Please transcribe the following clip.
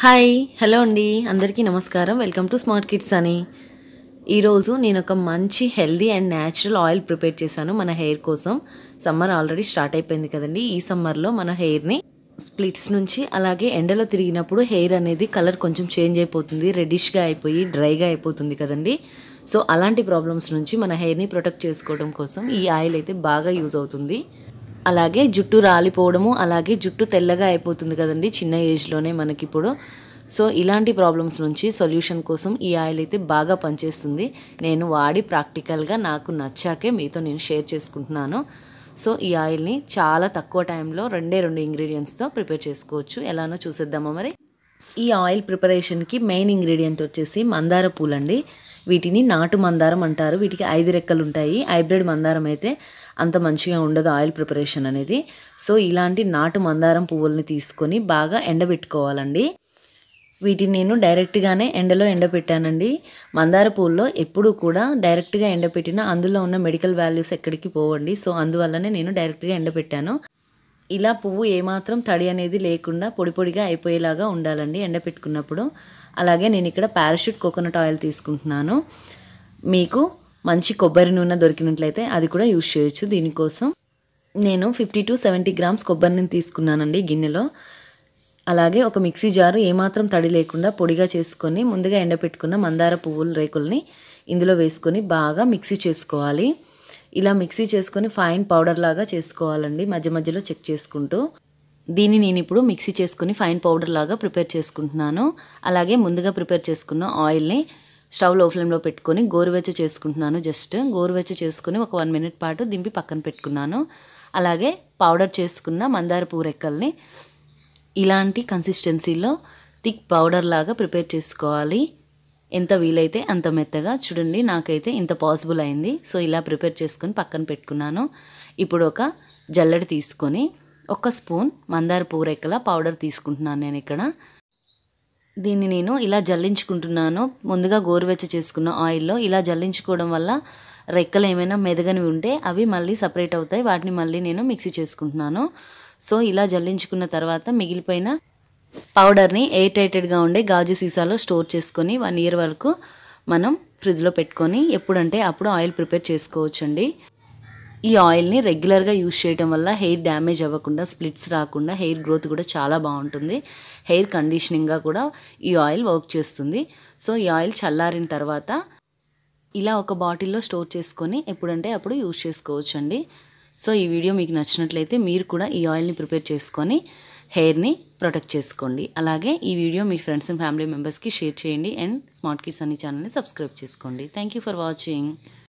hi hello అండి అందరికీ నమస్కారం వెల్కమ్ టు స్మార్ట్ కిడ్స్ అని ఈరోజు నేను ఒక మంచి healthy and natural oil prepare చేశాను మన హెయిర్ కోసం సమ్మర్ ఆల్రెడీ స్టార్ట్ అయిపోయింది కదండి ఈ సమ్మర్లో మన హెయిర్ని స్ప్లిట్స్ నుంచి అలాగే ఎండలో తిరిగినప్పుడు హెయిర్ అనేది కలర్ కొంచెం చేంజ్ అయిపోతుంది రెడిష్గా అయిపోయి డ్రైగా అయిపోతుంది కదండి సో అలాంటి ప్రాబ్లమ్స్ నుంచి మన హెయిర్ని ప్రొటెక్ట్ చేసుకోవడం కోసం ఈ ఆయిల్ అయితే బాగా యూజ్ అవుతుంది అలాగే జుట్టు రాలిపోవడము అలాగే జుట్టు తెల్లగా అయిపోతుంది కదండి చిన్న ఏజ్లోనే మనకిప్పుడు సో ఇలాంటి ప్రాబ్లమ్స్ నుంచి సొల్యూషన్ కోసం ఈ ఆయిల్ అయితే బాగా పనిచేస్తుంది నేను వాడి ప్రాక్టికల్గా నాకు నచ్చాకే మీతో నేను షేర్ చేసుకుంటున్నాను సో ఈ ఆయిల్ని చాలా తక్కువ టైంలో రెండే రెండు ఇంగ్రీడియంట్స్తో ప్రిపేర్ చేసుకోవచ్చు ఎలానో చూసేద్దామా మరి ఈ ఆయిల్ ప్రిపరేషన్కి మెయిన్ ఇంగ్రీడియంట్ వచ్చేసి మందార పూలండి వీటిని నాటు మందారం అంటారు వీటికి ఐదు రెక్కలు ఉంటాయి హైబ్రిడ్ మందారం అయితే అంత మంచిగా ఉండదు ఆయిల్ ప్రిపరేషన్ అనేది సో ఇలాంటి నాటు మందారం పువ్వుల్ని తీసుకొని బాగా ఎండబెట్టుకోవాలండి వీటిని నేను డైరెక్ట్గానే ఎండలో ఎండపెట్టానండి మందార పూల్లో ఎప్పుడూ కూడా డైరెక్ట్గా ఎండపెట్టినా అందులో ఉన్న మెడికల్ వాల్యూస్ ఎక్కడికి పోవండి సో అందువల్లనే నేను డైరెక్ట్గా ఎండపెట్టాను ఇలా పువ్వు ఏమాత్రం తడి అనేది లేకుండా పొడి పొడిగా అయిపోయేలాగా ఉండాలండి ఎండపెట్టుకున్నప్పుడు అలాగే నేను ఇక్కడ పారాషూట్ కోకోనట్ ఆయిల్ తీసుకుంటున్నాను మీకు మంచి కొబ్బరి నూనె దొరికినట్లయితే అది కూడా యూజ్ చేయొచ్చు దీనికోసం నేను ఫిఫ్టీ టు సెవెంటీ గ్రామ్స్ కొబ్బరి నూనె తీసుకున్నానండి గిన్నెలో అలాగే ఒక మిక్సీ జారు ఏమాత్రం తడి లేకుండా పొడిగా చేసుకొని ముందుగా ఎండపెట్టుకున్న మందార పువ్వుల రేకుల్ని ఇందులో వేసుకొని బాగా మిక్సీ చేసుకోవాలి ఇలా మిక్సీ చేసుకొని ఫైన్ పౌడర్ లాగా చేసుకోవాలండి మధ్య మధ్యలో చెక్ చేసుకుంటూ దీన్ని నేను ఇప్పుడు మిక్సీ చేసుకుని ఫైన్ పౌడర్ లాగా ప్రిపేర్ చేసుకుంటున్నాను అలాగే ముందుగా ప్రిపేర్ చేసుకున్న ఆయిల్ని స్టవ్ లో ఫ్లేమ్లో పెట్టుకొని గోరువెచ్చ చేసుకుంటున్నాను జస్ట్ గోరువెచ్చ చేసుకుని ఒక వన్ మినిట్ పాటు దింపి పక్కన పెట్టుకున్నాను అలాగే పౌడర్ చేసుకున్న మందార పూరెక్కల్ని ఇలాంటి కన్సిస్టెన్సీలో థిక్ పౌడర్ లాగా ప్రిపేర్ చేసుకోవాలి ఎంత వీలైతే అంత మెత్తగా చూడండి నాకైతే ఇంత పాసిబుల్ అయింది సో ఇలా ప్రిపేర్ చేసుకొని పక్కన పెట్టుకున్నాను ఇప్పుడు ఒక జల్లెడ తీసుకొని ఒక స్పూన్ మందార పూరెక్కల పౌడర్ తీసుకుంటున్నాను నేను ఇక్కడ దీన్ని నేను ఇలా జల్లించుకుంటున్నాను ముందుగా గోరువెచ్చ చేసుకున్న ఆయిల్లో ఇలా జల్లించుకోవడం వల్ల రెక్కలు ఏమైనా మెదగనివి ఉంటే అవి మళ్ళీ సపరేట్ అవుతాయి వాటిని మళ్ళీ నేను మిక్సీ చేసుకుంటున్నాను సో ఇలా జల్లించుకున్న తర్వాత మిగిలిపోయిన పౌడర్ని ఎయిర్ టైటెడ్గా ఉండే గాజు సీసాలో స్టోర్ చేసుకొని వన్ ఇయర్ వరకు మనం ఫ్రిడ్జ్లో పెట్టుకొని ఎప్పుడంటే అప్పుడు ఆయిల్ ప్రిపేర్ చేసుకోవచ్చండి ఈ ఆయిల్ని రెగ్యులర్గా యూజ్ చేయడం వల్ల హెయిర్ డ్యామేజ్ అవ్వకుండా స్ప్లిట్స్ రాకుండా హెయిర్ గ్రోత్ కూడా చాలా బాగుంటుంది హెయిర్ కండిషనింగ్గా కూడా ఈ ఆయిల్ వర్క్ చేస్తుంది సో ఈ ఆయిల్ చల్లారిన తర్వాత ఇలా ఒక బాటిల్లో స్టోర్ చేసుకొని ఎప్పుడంటే అప్పుడు యూజ్ చేసుకోవచ్చండి సో ఈ వీడియో మీకు నచ్చినట్లయితే మీరు కూడా ఈ ఆయిల్ని ప్రిపేర్ చేసుకొని హెయిర్ని ప్రొటెక్ట్ చేసుకోండి అలాగే ఈ వీడియో మీ ఫ్రెండ్స్ అండ్ ఫ్యామిలీ మెంబర్స్కి షేర్ చేయండి అండ్ స్మార్ట్ కిడ్స్ అనే ఛానల్ని సబ్స్క్రైబ్ చేసుకోండి థ్యాంక్ ఫర్ వాచింగ్